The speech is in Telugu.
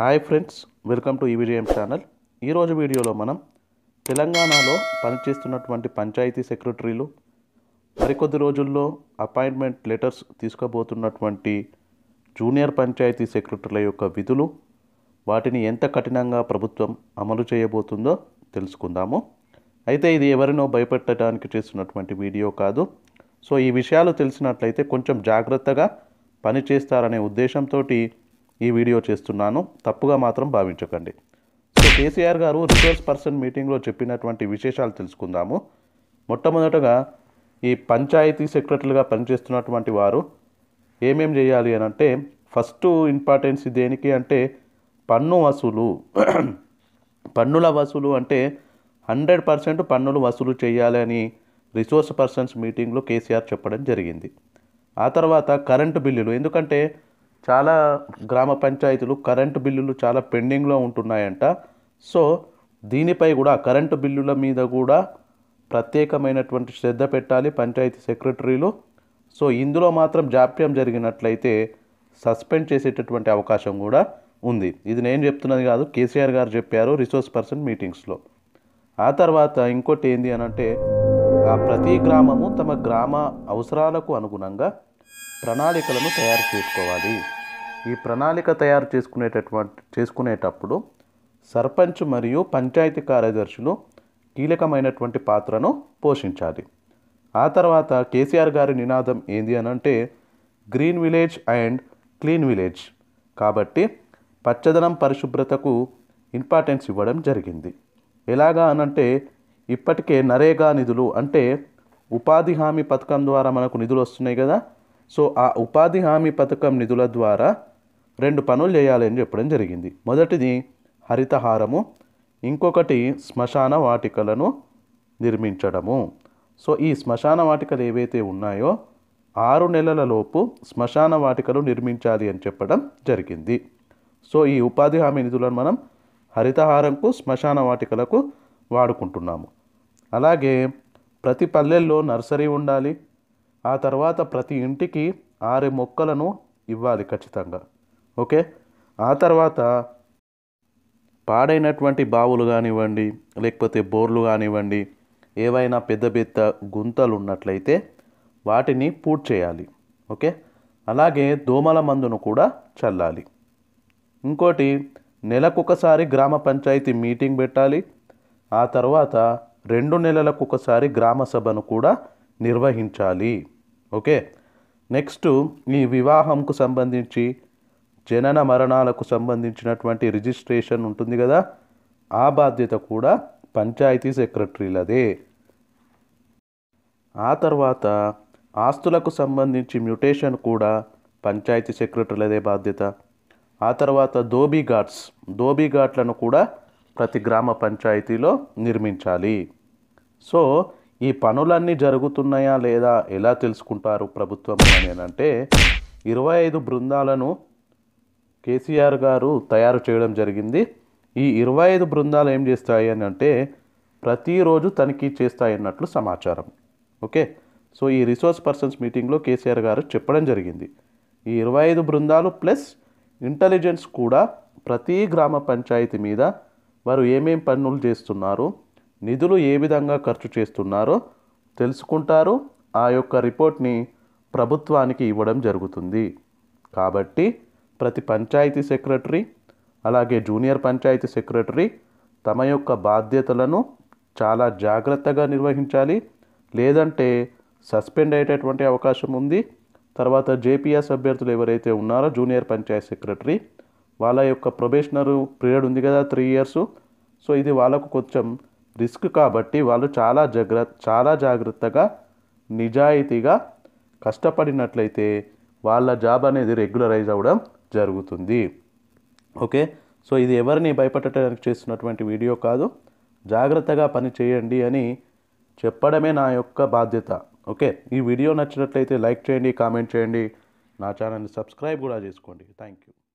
hi friends welcome to EVGM e channel ఈరోజు వీడియోలో మనం తెలంగాణలో పనిచేస్తున్నటువంటి పంచాయతీ సెక్రటరీలు మరికొద్ది రోజుల్లో అపాయింట్మెంట్ లెటర్స్ తీసుకోబోతున్నటువంటి జూనియర్ పంచాయతీ సెక్రటరీల యొక్క విధులు వాటిని ఎంత కఠినంగా ప్రభుత్వం అమలు చేయబోతుందో తెలుసుకుందాము అయితే ఇది ఎవరినో భయపెట్టడానికి చేస్తున్నటువంటి వీడియో కాదు సో ఈ విషయాలు తెలిసినట్లయితే కొంచెం జాగ్రత్తగా పనిచేస్తారనే ఉద్దేశంతో ఈ వీడియో చేస్తున్నాను తప్పుగా మాత్రం భావించకండి సో కేసీఆర్ గారు రిసోర్స్ పర్సన్ మీటింగ్లో చెప్పినటువంటి విశేషాలు తెలుసుకుందాము మొట్టమొదటగా ఈ పంచాయతీ సెక్రటరీగా పనిచేస్తున్నటువంటి వారు ఏమేం చేయాలి అని అంటే ఫస్ట్ ఇంపార్టెన్స్ దేనికి అంటే పన్ను వసూలు పన్నుల వసూలు అంటే హండ్రెడ్ పర్సెంట్ పన్నులు వసూలు చేయాలని రిసోర్స్ పర్సన్స్ మీటింగ్లో కేసీఆర్ చెప్పడం జరిగింది ఆ తర్వాత కరెంటు బిల్లులు ఎందుకంటే చాలా గ్రామ పంచాయతీలు కరెంటు బిల్లులు చాలా పెండింగ్లో ఉంటున్నాయంట సో దీనిపై కూడా కరెంటు బిల్లుల మీద కూడా ప్రత్యేకమైనటువంటి శ్రద్ధ పెట్టాలి పంచాయతీ సెక్రటరీలు సో ఇందులో మాత్రం జాప్యం జరిగినట్లయితే సస్పెండ్ చేసేటటువంటి అవకాశం కూడా ఉంది ఇది నేను చెప్తున్నది కాదు కేసీఆర్ గారు చెప్పారు రిసోర్స్ పర్సన్ మీటింగ్స్లో ఆ తర్వాత ఇంకోటి ఏంటి అనంటే ప్రతి గ్రామము తమ గ్రామ అవసరాలకు అనుగుణంగా ప్రణాళికలను తయారు చేసుకోవాలి ఈ ప్రణాళిక తయారు చేసుకునేటటువంటి చేసుకునేటప్పుడు సర్పంచ్ మరియు పంచాయతీ కార్యదర్శులు కీలకమైనటువంటి పాత్రను పోషించాలి ఆ తర్వాత కేసీఆర్ గారి నినాదం ఏంది అని అంటే green village and clean village కాబట్టి పచ్చదనం పరిశుభ్రతకు ఇంపార్టెన్స్ ఇవ్వడం జరిగింది ఎలాగా అనంటే ఇప్పటికే నరేగా నిధులు అంటే ఉపాధి హామీ పథకం ద్వారా మనకు నిధులు వస్తున్నాయి కదా సో ఆ ఉపాధి హామీ పథకం నిధుల ద్వారా రెండు పనులు చేయాలని చెప్పడం జరిగింది మొదటిది హరితహారము ఇంకొకటి శ్మశాన వాటికలను నిర్మించడము సో ఈ శ్మశాన వాటికలు ఏవైతే ఉన్నాయో ఆరు నెలలలోపు శ్మశాన వాటికలు నిర్మించాలి అని చెప్పడం జరిగింది సో ఈ ఉపాధి హామీ నిధులను మనం హరితహారంకు శ్మశాన వాటికలకు వాడుకుంటున్నాము అలాగే ప్రతి పల్లెల్లో నర్సరీ ఉండాలి ఆ తర్వాత ప్రతి ఇంటికి ఆరు మొక్కలను ఇవ్వాలి ఖచ్చితంగా ఓకే ఆ తర్వాత పాడైనటువంటి బావులు కానివ్వండి లేకపోతే బోర్లు కానివ్వండి ఏవైనా పెద్ద పెద్ద గుంతలు ఉన్నట్లయితే వాటిని పూడ్ చేయాలి ఓకే అలాగే దోమల మందును కూడా చల్లాలి ఇంకోటి నెలకొకసారి గ్రామ పంచాయతీ మీటింగ్ పెట్టాలి ఆ తర్వాత రెండు నెలలకు ఒకసారి గ్రామ సభను కూడా నిర్వహించాలి ఓకే నెక్స్ట్ ఈ వివాహంకు సంబంధించి జనన మరణాలకు సంబంధించినటువంటి రిజిస్ట్రేషన్ ఉంటుంది కదా ఆ బాధ్యత కూడా పంచాయతీ సెక్రటరీలదే ఆ తర్వాత ఆస్తులకు సంబంధించి మ్యూటేషన్ కూడా పంచాయతీ సెక్రటరీలదే బాధ్యత ఆ తర్వాత దోబీ ఘాట్స్ దోబీ ఘాట్లను కూడా ప్రతి గ్రామ పంచాయతీలో నిర్మించాలి సో ఈ పనులన్నీ జరుగుతున్నాయా లేదా ఎలా తెలుసుకుంటారు ప్రభుత్వం అని అంటే ఇరవై ఐదు బృందాలను కేసీఆర్ గారు తయారు చేయడం జరిగింది ఈ ఇరవై ఐదు బృందాలు ఏం చేస్తాయి అని అంటే ప్రతిరోజు తనిఖీ చేస్తాయి అన్నట్లు సమాచారం ఓకే సో ఈ రిసోర్స్ పర్సన్స్ మీటింగ్లో కేసీఆర్ గారు చెప్పడం జరిగింది ఈ ఇరవై ఐదు బృందాలు ప్లస్ ఇంటెలిజెన్స్ కూడా ప్రతి గ్రామ పంచాయతీ మీద వారు ఏమేం పనులు చేస్తున్నారు నిధులు ఏ విధంగా ఖర్చు చేస్తున్నారో తెలుసుకుంటారు ఆ యొక్క రిపోర్ట్ని ప్రభుత్వానికి ఇవ్వడం జరుగుతుంది కాబట్టి ప్రతి పంచాయతీ సెక్రటరీ అలాగే జూనియర్ పంచాయతీ సెక్రటరీ తమ యొక్క బాధ్యతలను చాలా జాగ్రత్తగా నిర్వహించాలి లేదంటే సస్పెండ్ అయ్యేటటువంటి అవకాశం ఉంది తర్వాత జేపీఎస్ అభ్యర్థులు ఎవరైతే ఉన్నారో జూనియర్ పంచాయత్ సెక్రటరీ వాళ్ళ యొక్క ప్రొబేషనరు పీరియడ్ ఉంది కదా త్రీ ఇయర్స్ సో ఇది వాళ్ళకు కొంచెం రిస్క్ కాబట్టి వాళ్ళు చాలా జాగ్రత్త చాలా జాగ్రత్తగా నిజాయితీగా కష్టపడినట్లయితే వాళ్ళ జాబ్ అనేది రెగ్యులరైజ్ అవ్వడం జరుగుతుంది ఓకే సో ఇది ఎవరిని భయపెట్టడానికి చేస్తున్నటువంటి వీడియో కాదు జాగ్రత్తగా పని చేయండి అని చెప్పడమే నా యొక్క బాధ్యత ఓకే ఈ వీడియో నచ్చినట్లయితే లైక్ చేయండి కామెంట్ చేయండి నా ఛానల్ని సబ్స్క్రైబ్ కూడా చేసుకోండి థ్యాంక్ యూ